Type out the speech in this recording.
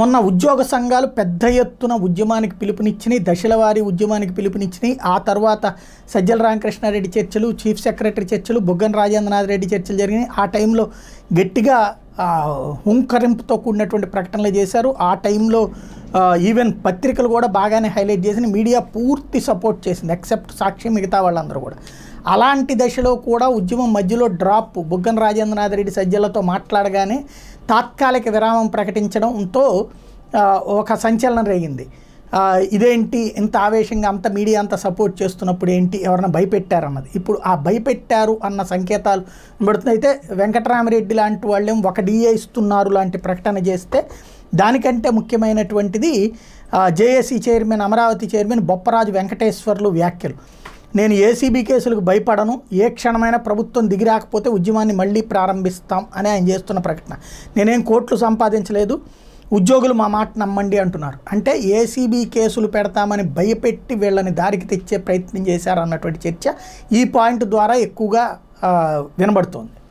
మొన్న ఉద్యోగ సంఘాలు పెద్ద ఎత్తున ఉద్యమానికి పిలుపునిచ్చినాయి దశలవారీ ఉద్యమానికి పిలుపునిచ్చినాయి ఆ తర్వాత సజ్జల రామకృష్ణారెడ్డి చర్చలు చీఫ్ సెక్రటరీ చర్చలు బుగ్గన రాజేంద్రనాథ్ రెడ్డి చర్చలు జరిగినాయి ఆ టైంలో గట్టిగా హుంకరింపుతో కూడినటువంటి ప్రకటనలు చేశారు ఆ టైంలో ఈవెన్ పత్రికలు కూడా బాగానే హైలైట్ చేసిన మీడియా పూర్తి సపోర్ట్ చేసింది ఎక్సెప్ట్ సాక్షి మిగతా వాళ్ళందరూ కూడా అలాంటి దశలో కూడా ఉద్యమం మధ్యలో డ్రాప్ బుగ్గన రాజేంద్రనాథ్ రెడ్డి సజ్జలతో మాట్లాడగానే తాత్కాలిక విరామం ప్రకటించడంతో ఒక సంచలనం రేగింది ఇదేంటి ఇంత ఆవేశంగా అంత మీడియా అంత సపోర్ట్ చేస్తున్నప్పుడు ఏంటి ఎవరైనా భయపెట్టారన్నది ఇప్పుడు ఆ భయపెట్టారు అన్న సంకేతాలు పడుతుంది అయితే వెంకటరామరెడ్డి లాంటి వాళ్ళేం ఒక డిఏ ఇస్తున్నారు లాంటి ప్రకటన చేస్తే దానికంటే ముఖ్యమైనటువంటిది J A C chairman Amaravati chairman Bopparaju Venkateswarlu వ్యాఖ్యలు నేను ఏసీబీ కేసులకు భయపడను ఏ క్షణమైన ప్రభుత్వం దిగి రాకపోతే ఉద్యమాన్ని మళ్ళీ ప్రారంభిస్తాం అని ఆయన చేస్తున్న ప్రకటన నేనేం కోట్లు సంపాదించలేదు ఉద్యోగులు మా మాట నమ్మండి అంటున్నారు అంటే ఏసీబీ కేసులు పెడతామని భయపెట్టి వీళ్ళని దారికి తెచ్చే ప్రయత్నం చేశారు అన్నటువంటి చర్చ ఈ పాయింట్ ద్వారా ఎక్కువగా వినబడుతోంది